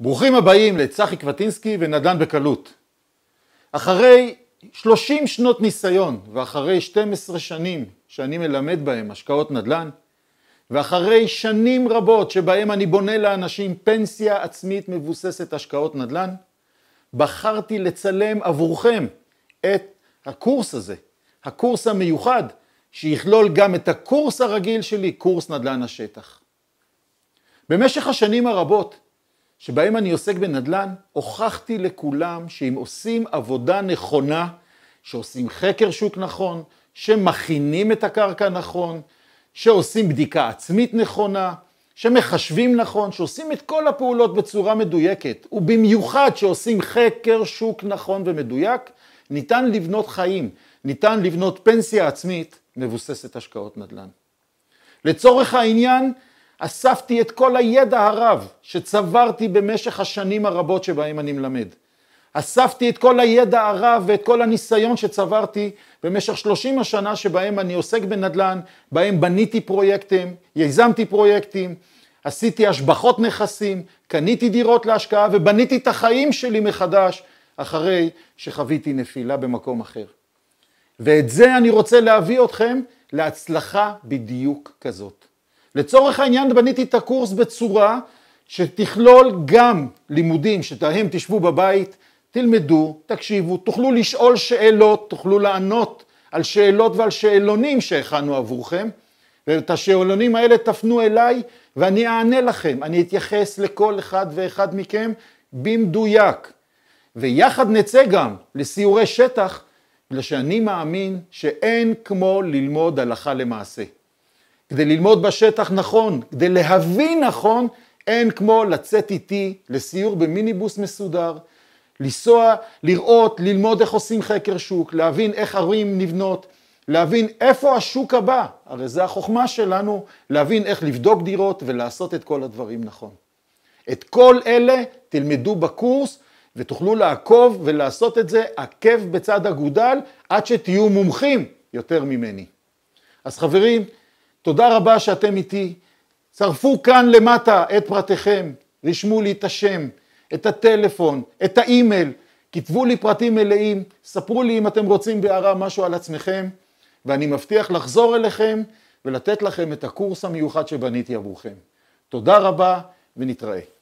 ברוכים הבאים לצחי קווטינסקי ונדל"ן בקלות. אחרי 30 שנות ניסיון ואחרי 12 שנים שאני מלמד בהם השקעות נדל"ן, ואחרי שנים רבות שבהם אני בונה לאנשים פנסיה עצמית מבוססת השקעות נדל"ן, בחרתי לצלם עבורכם את הקורס הזה, הקורס המיוחד, שיכלול גם את הקורס הרגיל שלי, קורס נדל"ן השטח. במשך השנים הרבות, שבהם אני עוסק בנדל"ן, הוכחתי לכולם שאם עושים עבודה נכונה, שעושים חקר שוק נכון, שמכינים את הקרקע נכון, שעושים בדיקה עצמית נכונה, שמחשבים נכון, שעושים את כל הפעולות בצורה מדויקת, ובמיוחד שעושים חקר שוק נכון ומדויק, ניתן לבנות חיים, ניתן לבנות פנסיה עצמית מבוססת השקעות נדל"ן. לצורך העניין, אספתי את כל הידע הרב שצברתי במשך השנים הרבות שבהם אני מלמד. אספתי את כל הידע הרב ואת כל הניסיון שצברתי במשך 30 השנה שבהם אני עוסק בנדל"ן, בהם בניתי פרויקטים, יזמתי פרויקטים, עשיתי השבחות נכסים, קניתי דירות להשקעה ובניתי את החיים שלי מחדש אחרי שחוויתי נפילה במקום אחר. ואת זה אני רוצה להביא אתכם להצלחה בדיוק כזאת. לצורך העניין בניתי את הקורס בצורה שתכלול גם לימודים שתהם תשבו בבית, תלמדו, תקשיבו, תוכלו לשאול שאלות, תוכלו לענות על שאלות ועל שאלונים שהכנו עבורכם, ואת השאלונים האלה תפנו אליי ואני אענה לכם, אני אתייחס לכל אחד ואחד מכם במדויק. ויחד נצא גם לסיורי שטח, בגלל שאני מאמין שאין כמו ללמוד הלכה למעשה. כדי ללמוד בשטח נכון, כדי להבין נכון, אין כמו לצאת איתי לסיור במיניבוס מסודר, לנסוע, לראות, ללמוד איך עושים חקר שוק, להבין איך ערים נבנות, להבין איפה השוק הבא, הרי זה החוכמה שלנו, להבין איך לבדוק דירות ולעשות את כל הדברים נכון. את כל אלה תלמדו בקורס ותוכלו לעקוב ולעשות את זה עקב בצד אגודל עד שתהיו מומחים יותר ממני. אז חברים, תודה רבה שאתם איתי. צרפו כאן למטה את פרטיכם, רשמו לי את השם, את הטלפון, את האימייל, כתבו לי פרטים מלאים, ספרו לי אם אתם רוצים בהערה משהו על עצמכם, ואני מבטיח לחזור אליכם ולתת לכם את הקורס המיוחד שבניתי עבורכם. תודה רבה ונתראה.